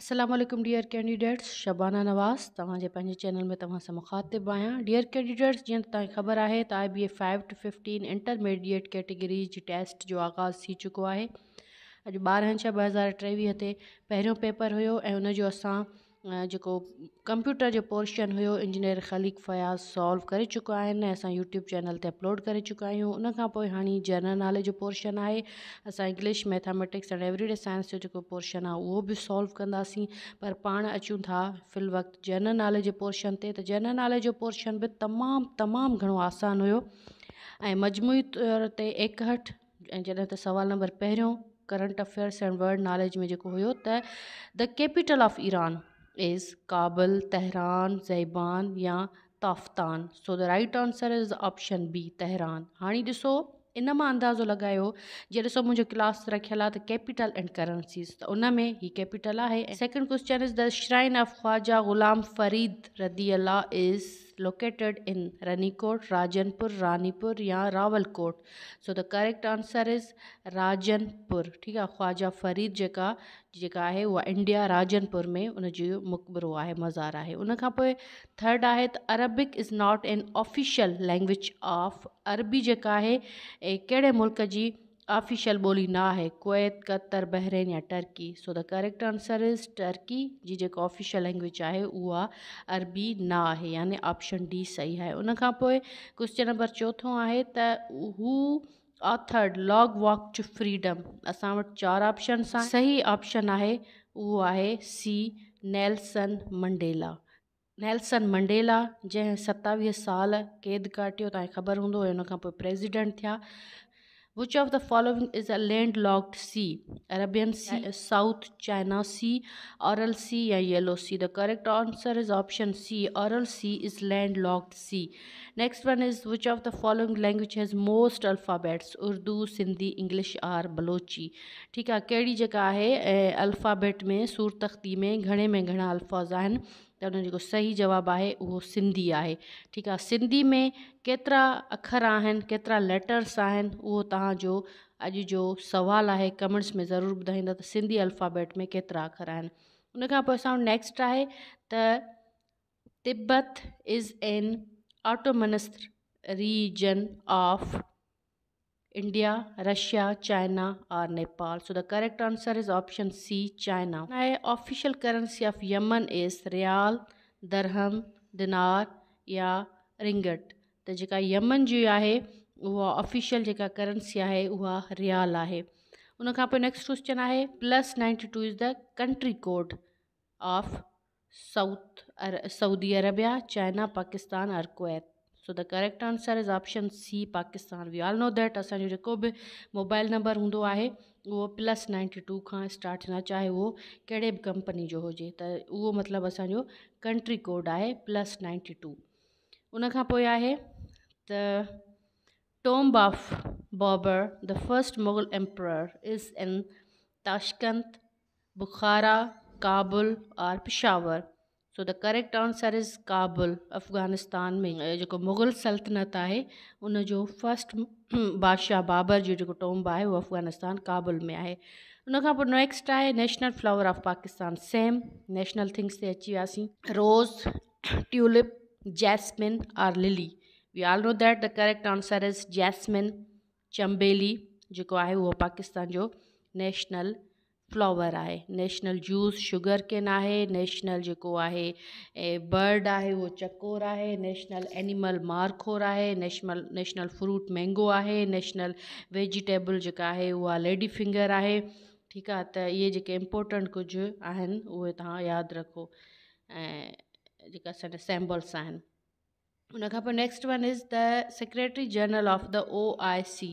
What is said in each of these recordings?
Aslam dear candidates Shabana Nawaz तव्हांजे channel में तव्हां से मुखातिबु आया डियर कैंडिडेट्स जो त तव्हांखे ख़बर आहे त I B A five to fifteen intermediate category test जो आगाज़ थी चुको है अॼु ॿारहं छह ॿ हज़ार टेवीह ते पहिरियों पेपर हुयो ऐं उनजो जेको कंप्यूटर जो पोर्शन हुयो इंजीनियर ख़लीक फयाज़ सॉल्व करे चुका आहिनि ऐं असां यूट्यूब चैनल ते अपलोड करे चुका आहियूं उन खां पोइ हाणे जनरल नॉलेज जो पोर्शन आहे असां English mathematics and everyday science जो जेको पोर्शन आहे उहो बि सॉल्व कंदासीं पर पाण अचूं था फ़िल वक़्तु जनरल नॉलेज जे पोर्शन ते त जनरल नॉलेज जो पोर्शन बि तमामु तमामु घणो आसान हुयो ऐं मजमूई तौर ते एकहठि ऐं जॾहिं त सुवालु नंबर पहिरियों current affairs and world knowledge में जेको हुयो त the capital of Iran is Kabul, Tehran, Zayban ya Taftan. So the right answer is option B, Tehran. Hani diso in the manda zo lagayo, jereso mujo class rakhala the capital and currencies. The uname, he capital ahe. Second question is the shrine of Khwaja Ghulam Farid Radiallah is located in Ranikot, Rajanpur, Ranipur या Rawalakot So the correct answer is Rajanpur. ठीक है ख्वाजा फ़रीद जेका जेका है वह India Rajanpur में उनजो मक़बरो आहे मज़ार आहे उनखां पोइ थर्ड आहे त Arabic is not an official language of अरबी जेका आहे कहिड़े मुल्क जी ऑफिशियल बोली ना है कोत कतर बहरेन या Turkey so the correct answer is Turkey जी जो ऑफिशियल लैंग्वेज है वह अरबी ना है यानि ऑप्शन डी सही है उन क्वेश्चन नंबर चौथों है त authored long walk to freedom अस चार ऑप्शन सही ऑप्शन है वो है C Nelson Mandela Nelson Mandela जै सत्तवी साल क़ैद काटो तबर हों प्रेज़िडेंट थिया which of the following is a landlocked sea arabian sea yeah. south china sea aral sea ya yellow sea the correct answer is option c aral sea is landlocked sea next one is which of the following language has most alphabets urdu sindhi english or balochi theek hai kehdi jagah hai alphabet mein surtakhi mein ghane mein ghana alfaz hain त उन जेको सही जवाब आहे वो सिंधी आहे ठीक है सिंधी में केतरा अखर आहिनि केतिरा लैटर्स आहिनि उहो तव्हांजो अॼु जो सुवालु है कमेंट्स में जरूर ॿुधाईंदा तो सिंधी अल्फ़ाबेट में केतरा अखर आहिनि उन नेक्स्ट है Tibet is an autonomous region of India, Russia, China or Nepal. So the correct answer is option C, China. Now, official currency of Yemen is Real, Dirham, Dinar या रिंगट त जेका यमन जी आहे उहा ऑफिशियल जेका currency आहे उहा रियाल आहे उन खां पोइ नेक्स्ट क्वेश्चन आहे plus ninety two is the country code of South Saudi Arabia China Pakistan और Kuwait so the correct answer is option C Pakistan we are know that असांजो जेको बि मोबाइल नंबर हूंदो आहे उहो प्लस नाइंटी टू खां start थींदो आहे चाहे उहो कहिड़े बि कंपनी जो हुजे त उहो मतिलबु असांजो कंट्री कोड आहे प्लस नाइंटी टू उन खां पोइ आहे त tomb Babur the first Mughal emperor is in Tashkent Bukhara Kabul और Peshawar so the correct answer is Kabul Afghanistan में जो मुग़ल सल्तनत आहे उनजो फस्ट बादशाह बाबर जो जो टोम्ब है वो अफ़गानिस्तान काबुल में आहे उनखां नेक्स्ट है national flower of Pakistan same national things से अची वियासीं rose tulip jasmine or lily we all know that the correct answer is jasmine चम्बेली जो है उहो पाकिस्तान जो नेशनल फ्लॉवर आहे नेशनल जूस शुगर केन आहे नेशनल जेको आहे बड आहे उहो चकोर आहे नेशनल एनिमल मारखोर आहे नेशनल नेशनल फ्रूट मेंगो आहे नेशनल वेजिटेबल जेका आहे उहा लेडीफिंगर आहे ठीकु आहे त इहे जेके इम्पोटेंट कुझु आहिनि उहे तव्हां यादि रखो ऐं जेका असांजा सैम्बल्स आहिनि उनखां पोइ next one is the secretary general of the O I C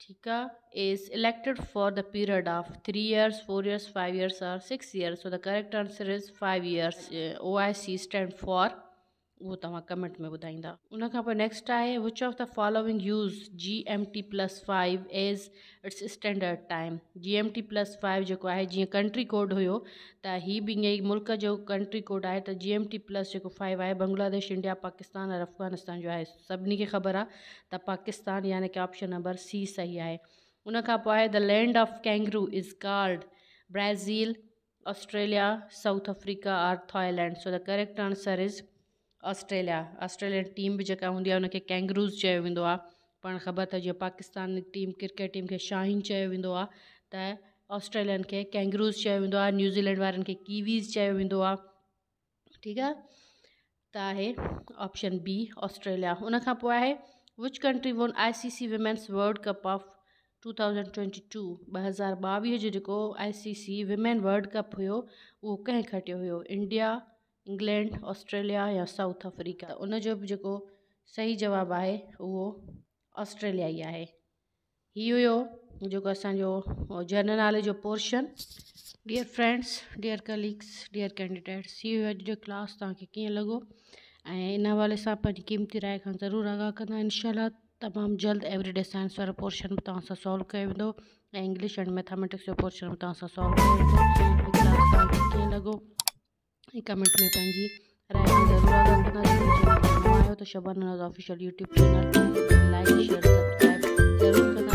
theta is elected for the period of 3 years, 4 years, 5 years or 6 years. So the correct answer is 5 years. Uh, OIC stand for उहो तव्हां comment में ॿुधाईंदा उन खां पोइ next आहे which of the following use G M T plus five as its standard time G M T plus five जेको आहे जीअं कंट्री कोड हुयो त हीअ बि ईअं मुल्क जो कंट्री कोड आहे त जी एम टी प्लस जेको फाइव आहे बंग्लादेश इंडिया पाकिस्तान और अफ़गानिस्तान जो आहे सभिनी खे ख़बर आहे त पाकिस्तान यानी कि ऑप्शन नंबर सी सही आहे उन खां पोइ आहे the land of kangaroo is called Brazil Australia South Africa or Thailand so the correct answer is Australia Australia team बि जेका हूंदी आहे हुनखे केंगरूज़ चयो वेंदो आहे पाण ख़बर अथव जीअं पाकिस्तान टीम क्रिकेट टीम खे शाहीन चयो वेंदो आहे त ऑस्ट्रेलियान खे चयो वेंदो आहे न्यूज़ीलैंड वारनि खे कीवीज़ चयो वेंदो आहे ठीकु आहे त आहे ऑप्शन बी ऑस्ट्रेलिया उन खां पोइ आहे which country won I C C women's world cup of two thousand twenty two ॿ हज़ार ॿावीह जो जेको I C C women world cup हुयो उहो कंहिं खटियो हुयो इंडिया इंग्लैंड ऑस्ट्रेलिया या साउथ अफ्रीका उन जो बि जेको सही जवाबु आहे उहो ऑस्ट्रेलिया ई आहे इहो हुयो जेको असांजो जनरल नॉलेज जो portion dear friends dear colleagues dear candidates इहो हुयो अॼु जो क्लास तव्हांखे कीअं लॻो ऐं इन हवाले सां पंहिंजी क़ीमती राय खां ज़रूरु आगाह कंदा इनशा तमामु जल्द एवरीडे साइंस वारो पोर्शन बि तव्हां सां सोल्व कयो वेंदो ऐं इंग्लिश एंड मैथमेटिक्स जो पोर्शन बि तव्हां सां सोल्व कयो हिकु मिंट में पंहिंजी राइटिंग ज़रूरु कंदो Shabana official YouTube channel like share subscribe ज़रूरु